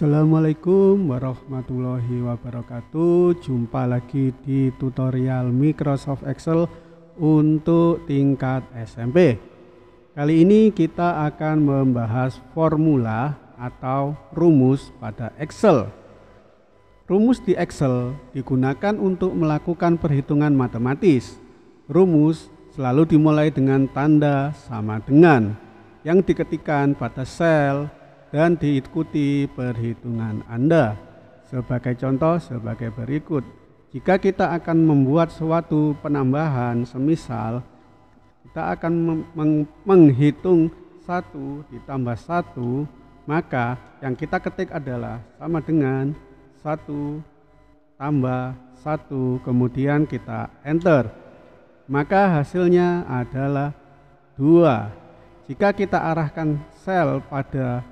Assalamualaikum warahmatullahi wabarakatuh Jumpa lagi di tutorial Microsoft Excel untuk tingkat SMP Kali ini kita akan membahas formula atau rumus pada Excel Rumus di Excel digunakan untuk melakukan perhitungan matematis Rumus selalu dimulai dengan tanda sama dengan yang diketikkan pada sel dan diikuti perhitungan Anda. Sebagai contoh sebagai berikut. Jika kita akan membuat suatu penambahan semisal kita akan menghitung satu ditambah satu maka yang kita ketik adalah sama dengan satu tambah satu kemudian kita enter maka hasilnya adalah dua jika kita arahkan sel pada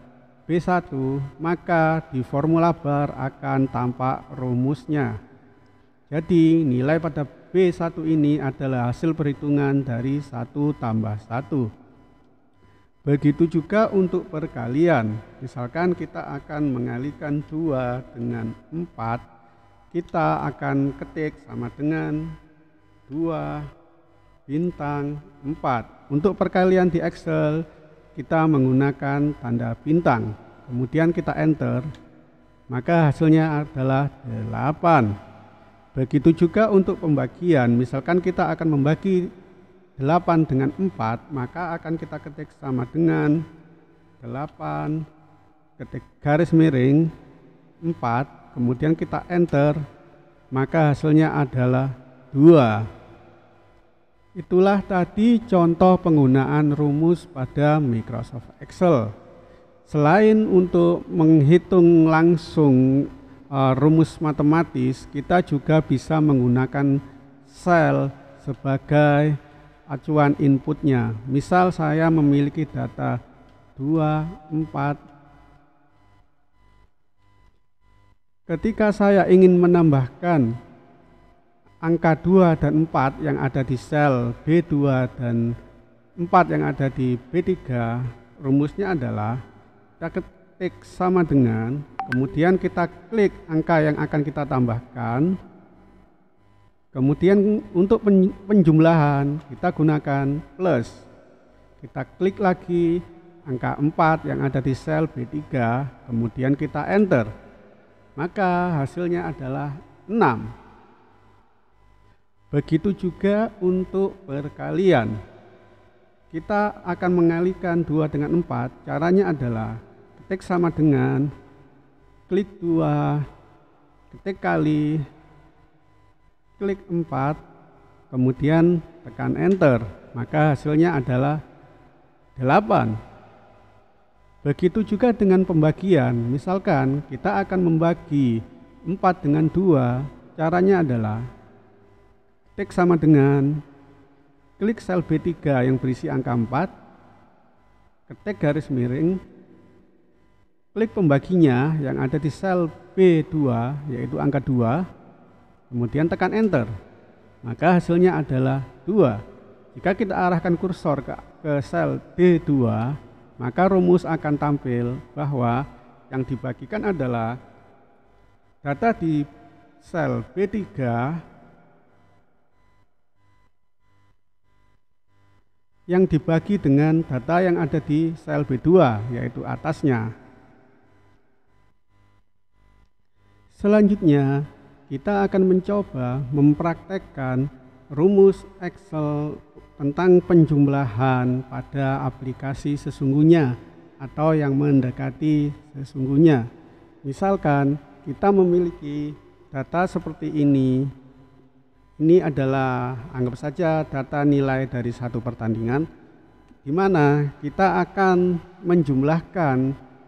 B1, maka di formula bar akan tampak rumusnya. Jadi nilai pada B1 ini adalah hasil perhitungan dari 1 tambah 1. Begitu juga untuk perkalian. Misalkan kita akan mengalihkan 2 dengan 4, kita akan ketik sama dengan 2 bintang 4. Untuk perkalian di Excel, kita menggunakan tanda bintang kemudian kita enter maka hasilnya adalah 8 begitu juga untuk pembagian misalkan kita akan membagi 8 dengan 4 maka akan kita ketik sama dengan 8 ketik garis miring 4 kemudian kita enter maka hasilnya adalah 2 Itulah tadi contoh penggunaan rumus pada Microsoft Excel. Selain untuk menghitung langsung uh, rumus matematis, kita juga bisa menggunakan sel sebagai acuan inputnya. Misal saya memiliki data 2, 4. Ketika saya ingin menambahkan angka 2 dan 4 yang ada di sel B2 dan 4 yang ada di B3 rumusnya adalah kita ketik sama dengan kemudian kita klik angka yang akan kita tambahkan kemudian untuk penjumlahan kita gunakan plus kita klik lagi angka 4 yang ada di sel B3 kemudian kita enter maka hasilnya adalah 6 Begitu juga untuk perkalian Kita akan mengalihkan 2 dengan 4. Caranya adalah ketik sama dengan, klik 2, ketik kali, klik 4, kemudian tekan enter. Maka hasilnya adalah 8. Begitu juga dengan pembagian. Misalkan kita akan membagi 4 dengan 2, caranya adalah teks sama dengan klik sel B3 yang berisi angka 4, ketik garis miring, klik pembaginya yang ada di sel B2 yaitu angka 2, kemudian tekan enter. Maka hasilnya adalah 2. Jika kita arahkan kursor ke, ke sel D2, maka rumus akan tampil bahwa yang dibagikan adalah data di sel B3 yang dibagi dengan data yang ada di sel B2, yaitu atasnya. Selanjutnya, kita akan mencoba mempraktekkan rumus Excel tentang penjumlahan pada aplikasi sesungguhnya atau yang mendekati sesungguhnya. Misalkan kita memiliki data seperti ini ini adalah anggap saja data nilai dari satu pertandingan di mana kita akan menjumlahkan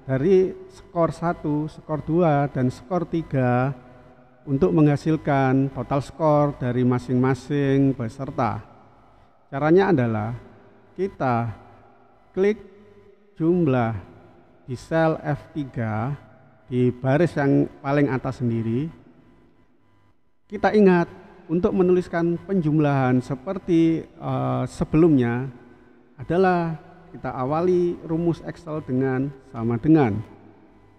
dari skor 1, skor 2 dan skor 3 untuk menghasilkan total skor dari masing-masing peserta. Caranya adalah kita klik jumlah di sel F3 di baris yang paling atas sendiri. Kita ingat untuk menuliskan penjumlahan seperti uh, sebelumnya adalah kita awali rumus Excel dengan sama dengan.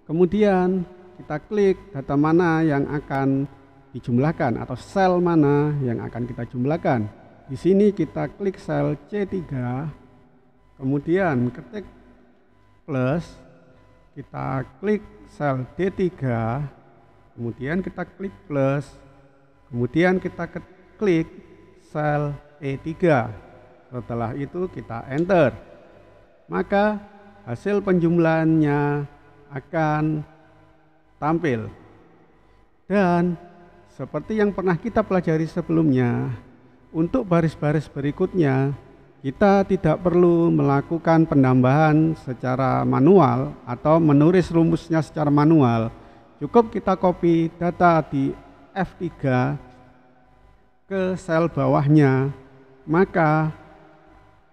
Kemudian kita klik data mana yang akan dijumlahkan atau sel mana yang akan kita jumlahkan. Di sini kita klik sel C3, kemudian ketik plus, kita klik sel D3, kemudian kita klik plus, Kemudian kita klik sel E3. Setelah itu kita enter. Maka hasil penjumlahannya akan tampil. Dan seperti yang pernah kita pelajari sebelumnya, untuk baris-baris berikutnya kita tidak perlu melakukan penambahan secara manual atau menulis rumusnya secara manual. Cukup kita copy data di F3 ke sel bawahnya, maka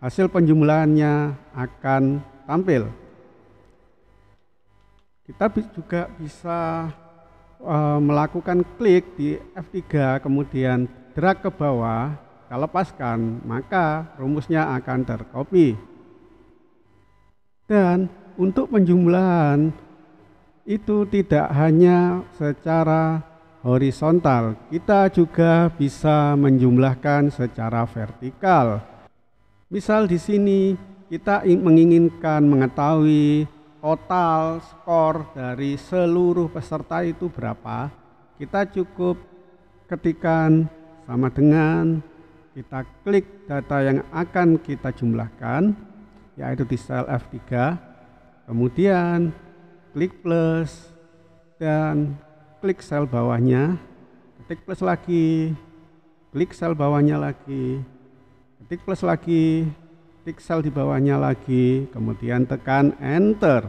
hasil penjumlahannya akan tampil. Kita juga bisa e, melakukan klik di F3 kemudian drag ke bawah, kita lepaskan, maka rumusnya akan tercopy. Dan untuk penjumlahan itu tidak hanya secara horizontal, kita juga bisa menjumlahkan secara vertikal. Misal di sini kita menginginkan mengetahui total skor dari seluruh peserta itu berapa. Kita cukup ketikan sama dengan kita klik data yang akan kita jumlahkan yaitu di sel F3 kemudian klik plus dan klik sel bawahnya, ketik plus lagi, klik sel bawahnya lagi, ketik plus lagi, klik sel di bawahnya lagi, kemudian tekan enter.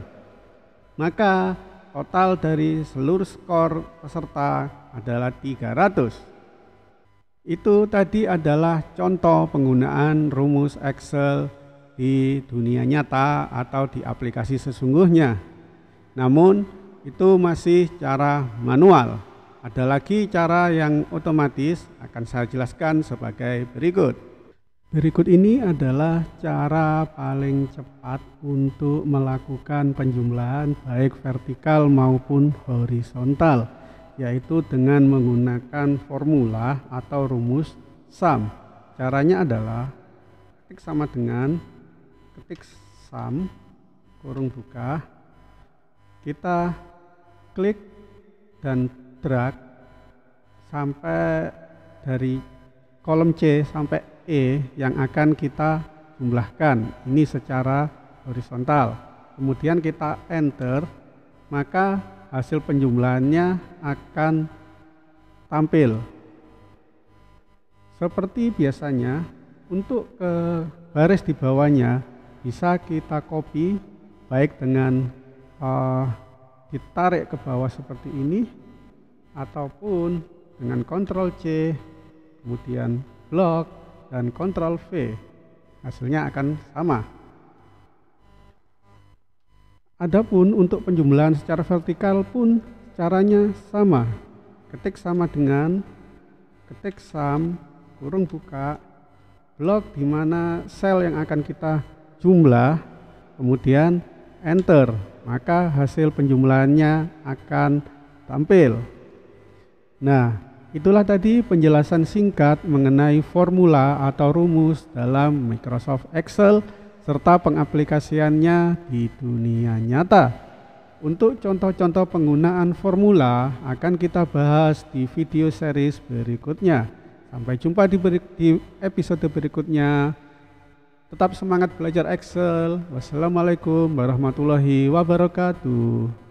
Maka total dari seluruh skor peserta adalah 300. Itu tadi adalah contoh penggunaan rumus Excel di dunia nyata atau di aplikasi sesungguhnya. Namun, itu masih cara manual. Ada lagi cara yang otomatis akan saya jelaskan sebagai berikut. Berikut ini adalah cara paling cepat untuk melakukan penjumlahan baik vertikal maupun horizontal, yaitu dengan menggunakan formula atau rumus sum. Caranya adalah ketik sama dengan ketik sum kurung buka kita klik dan drag sampai dari kolom C sampai E yang akan kita jumlahkan ini secara horizontal kemudian kita enter maka hasil penjumlahannya akan tampil seperti biasanya untuk ke baris di bawahnya bisa kita copy baik dengan uh, ditarik ke bawah seperti ini ataupun dengan kontrol C kemudian block dan kontrol V hasilnya akan sama Adapun untuk penjumlahan secara vertikal pun caranya sama ketik sama dengan ketik sum kurung buka blok di mana sel yang akan kita jumlah kemudian enter maka hasil penjumlahannya akan tampil. Nah, itulah tadi penjelasan singkat mengenai formula atau rumus dalam Microsoft Excel serta pengaplikasiannya di dunia nyata. Untuk contoh-contoh penggunaan formula akan kita bahas di video series berikutnya. Sampai jumpa di, di episode berikutnya. Tetap semangat belajar Excel. Wassalamualaikum warahmatullahi wabarakatuh.